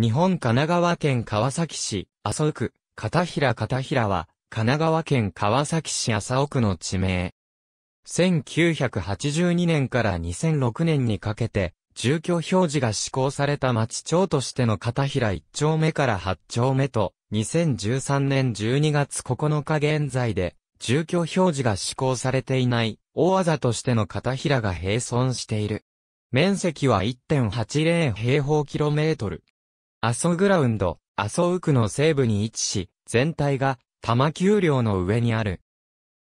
日本神奈川県川崎市、麻生区、片平片平は、神奈川県川崎市麻生区の地名。1982年から2006年にかけて、住居表示が施行された町町としての片平1丁目から8丁目と、2013年12月9日現在で、住居表示が施行されていない、大技としての片平が並存している。面積は1.80平方キロメートル。阿蘇グラウンド、阿蘇ウ区の西部に位置し、全体が玉丘陵の上にある。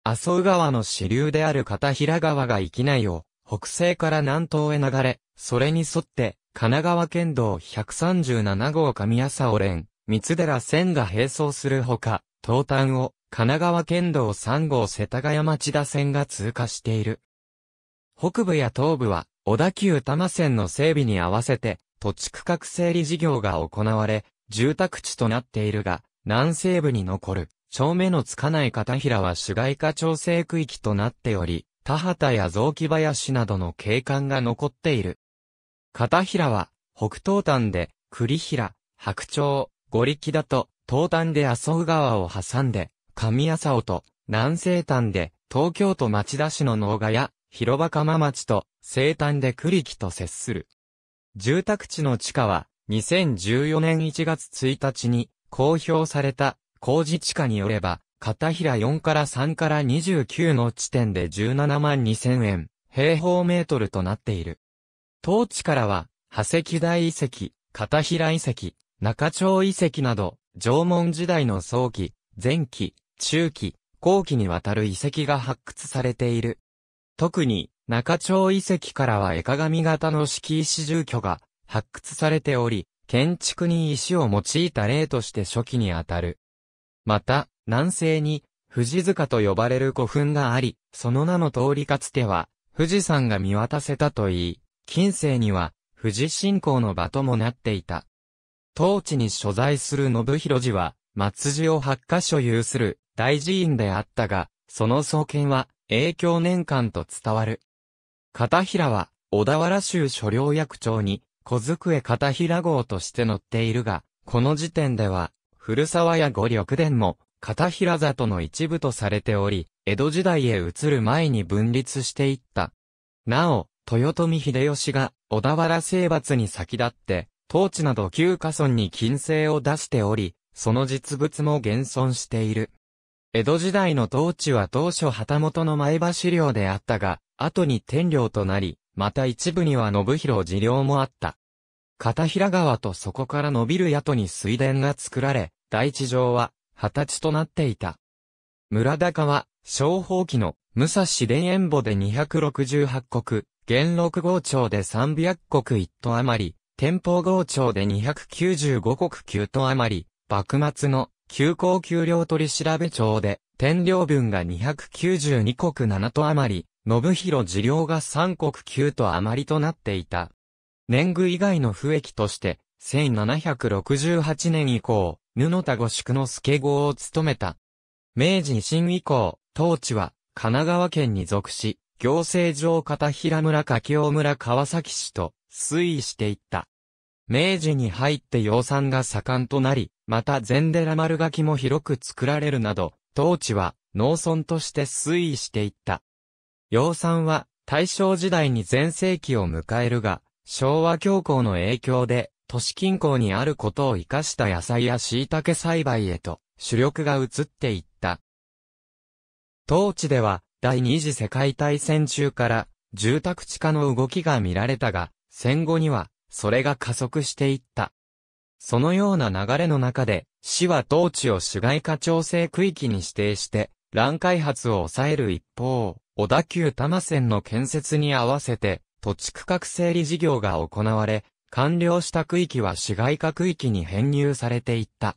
阿蘇川の支流である片平川が域内を北西から南東へ流れ、それに沿って神奈川県道137号上阿佐を連、三寺線が並走するほか、東端を神奈川県道3号世田谷町田線が通過している。北部や東部は小田急多摩線の整備に合わせて土地区画整理事業が行われ、住宅地となっているが、南西部に残る、正目のつかない片平は市街化調整区域となっており、田畑や雑木林などの景観が残っている。片平は、北東端で、栗平、白鳥、五力だと、東端で麻生川を挟んで、上朝尾と、南西端で、東京都町田市の農家や、広場釜町と、西端で栗木と接する。住宅地の地価は、2014年1月1日に公表された工事地価によれば、片平4から3から29の地点で17万2000円、平方メートルとなっている。当地からは、波石大遺跡、片平遺跡、中町遺跡など、縄文時代の早期、前期、中期、後期にわたる遺跡が発掘されている。特に、中町遺跡からは絵鏡型の敷石住居が発掘されており、建築に石を用いた例として初期にあたる。また、南西に、富塚と呼ばれる古墳があり、その名の通りかつては、富士山が見渡せたといい、近世には、富士信仰の場ともなっていた。当地に所在する信広寺は、松寺を八ヶ所有する大寺院であったが、その創建は、影響年間と伝わる。片平は、小田原州所領役長に、小机片平号として載っているが、この時点では、古沢や五緑伝も、片平里の一部とされており、江戸時代へ移る前に分立していった。なお、豊臣秀吉が小田原征伐に先立って、当地など旧家村に金星を出しており、その実物も現存している。江戸時代の当地は当初旗本の前橋領であったが、後に天領となり、また一部には信広寺領もあった。片平川とそこから伸びる宿に水田が作られ、大地上は、二十歳となっていた。村高は、小宝記の、武蔵田園墓で268国、元禄号町で300国1都余り、天保号町で295国9都余り、幕末の、急行給料取調帳で、天領分が292国7と余り、信広事領が3国9と余りとなっていた。年貢以外の不益として、1768年以降、布田五宿の助号を務めた。明治維新以降、当地は神奈川県に属し、行政上片平村柿尾村川崎市と推移していった。明治に入って養蚕が盛んとなり、また禅寺丸垣も広く作られるなど、当地は農村として推移していった。養蚕は大正時代に全盛期を迎えるが、昭和恐慌の影響で都市近郊にあることを活かした野菜や椎茸栽培へと主力が移っていった。当地では第二次世界大戦中から住宅地化の動きが見られたが、戦後にはそれが加速していった。そのような流れの中で、市は当地を市街化調整区域に指定して、乱開発を抑える一方、小田急多摩線の建設に合わせて、土地区画整理事業が行われ、完了した区域は市街化区域に編入されていった。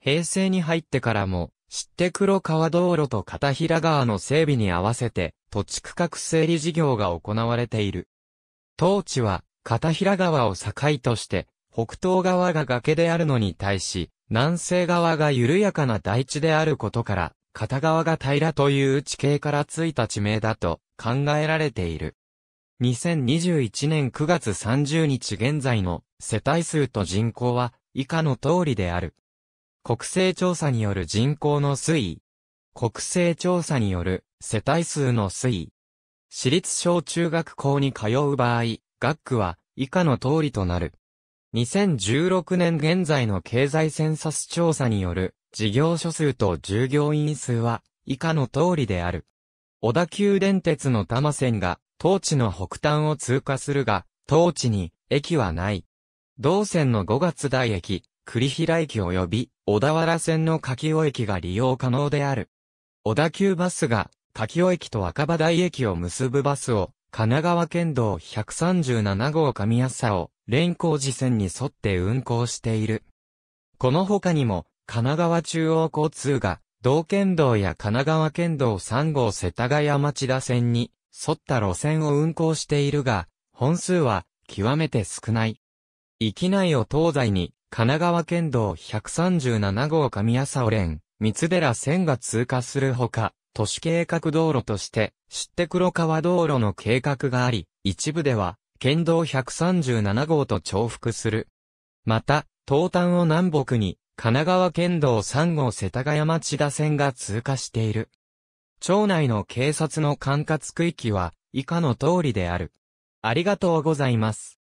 平成に入ってからも、知って黒川道路と片平川の整備に合わせて、土地区画整理事業が行われている。当地は、片平川を境として、北東側が崖であるのに対し、南西側が緩やかな大地であることから、片側が平らという地形からついた地名だと考えられている。2021年9月30日現在の世帯数と人口は以下の通りである。国勢調査による人口の推移。国勢調査による世帯数の推移。私立小中学校に通う場合、学区は以下の通りとなる。2016年現在の経済センサス調査による事業所数と従業員数は以下の通りである。小田急電鉄の多摩線が当地の北端を通過するが、当地に駅はない。同線の5月台駅、栗平駅及び小田原線の柿尾駅が利用可能である。小田急バスが柿尾駅と赤羽台駅を結ぶバスを神奈川県道137号上さを連行寺線に沿って運行している。この他にも、神奈川中央交通が、道県道や神奈川県道3号世田谷町田線に沿った路線を運行しているが、本数は極めて少ない。域内を東西に神奈川県道137号上朝連、三寺線が通過するほか、都市計画道路として、知って黒川道路の計画があり、一部では県道137号と重複する。また、東端を南北に、神奈川県道3号世田谷町田線が通過している。町内の警察の管轄区域は、以下の通りである。ありがとうございます。